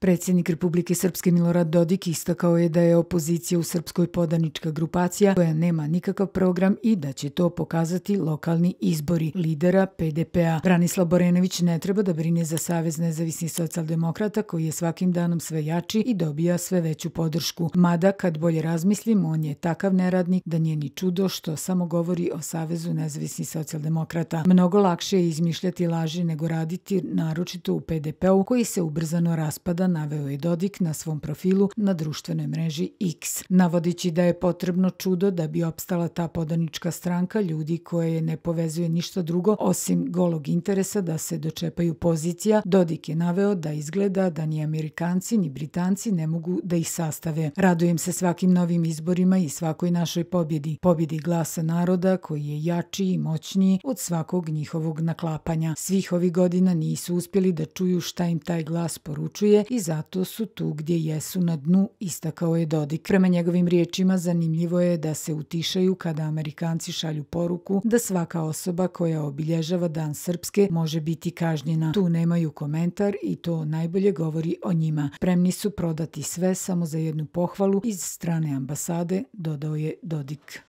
Predsjednik Republike Srpske Milorad Dodik istakao je da je opozicija u Srpskoj podanička grupacija koja nema nikakav program i da će to pokazati lokalni izbori lidera PDP-a. Branislav Borenović ne treba da brine za Savez nezavisnih socijaldemokrata koji je svakim danom sve jači i dobija sve veću podršku. Mada, kad bolje razmislim, on je takav neradnik da nije ni čudo što samo govori o Savezu nezavisnih socijaldemokrata. Mnogo lakše je izmišljati laži nego raditi, naročito u PDP-u koji se ubrzano raspada naveo je Dodik na svom profilu na društvenoj mreži X. Navodići da je potrebno čudo da bi opstala ta podanička stranka ljudi koje ne povezuje ništa drugo osim golog interesa da se dočepaju pozicija, Dodik je naveo da izgleda da ni Amerikanci ni Britanci ne mogu da ih sastave. Radujem se svakim novim izborima i svakoj našoj pobjedi. Pobjedi glasa naroda koji je jači i moćniji od svakog njihovog naklapanja. Svih ovih godina nisu uspjeli da čuju šta im taj glas poručuje i zato su tu gdje jesu na dnu, istakao je Dodik. Prema njegovim riječima zanimljivo je da se utišaju kada Amerikanci šalju poruku da svaka osoba koja obilježava Dan Srpske može biti kažnjena. Tu nemaju komentar i to najbolje govori o njima. Premni su prodati sve samo za jednu pohvalu iz strane ambasade, dodao je Dodik.